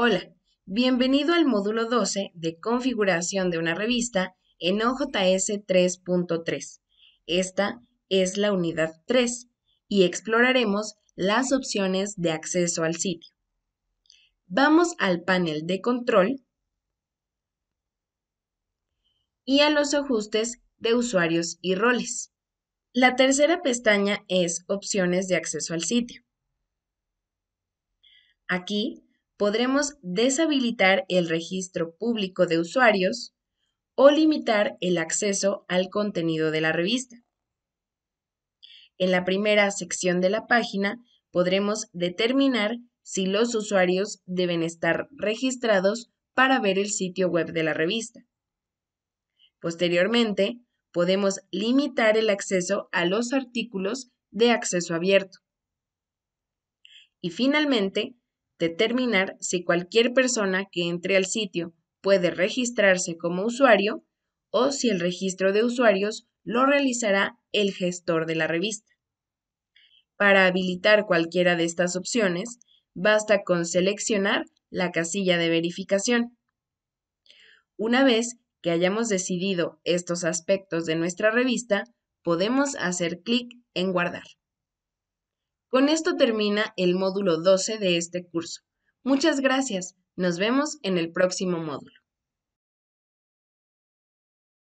Hola, bienvenido al módulo 12 de configuración de una revista en OJS 3.3. Esta es la unidad 3 y exploraremos las opciones de acceso al sitio. Vamos al panel de control y a los ajustes de usuarios y roles. La tercera pestaña es opciones de acceso al sitio. Aquí podremos deshabilitar el registro público de usuarios o limitar el acceso al contenido de la revista. En la primera sección de la página podremos determinar si los usuarios deben estar registrados para ver el sitio web de la revista. Posteriormente, podemos limitar el acceso a los artículos de acceso abierto. Y finalmente, determinar si cualquier persona que entre al sitio puede registrarse como usuario o si el registro de usuarios lo realizará el gestor de la revista. Para habilitar cualquiera de estas opciones, basta con seleccionar la casilla de verificación. Una vez que hayamos decidido estos aspectos de nuestra revista, podemos hacer clic en guardar. Con esto termina el módulo 12 de este curso. Muchas gracias. Nos vemos en el próximo módulo.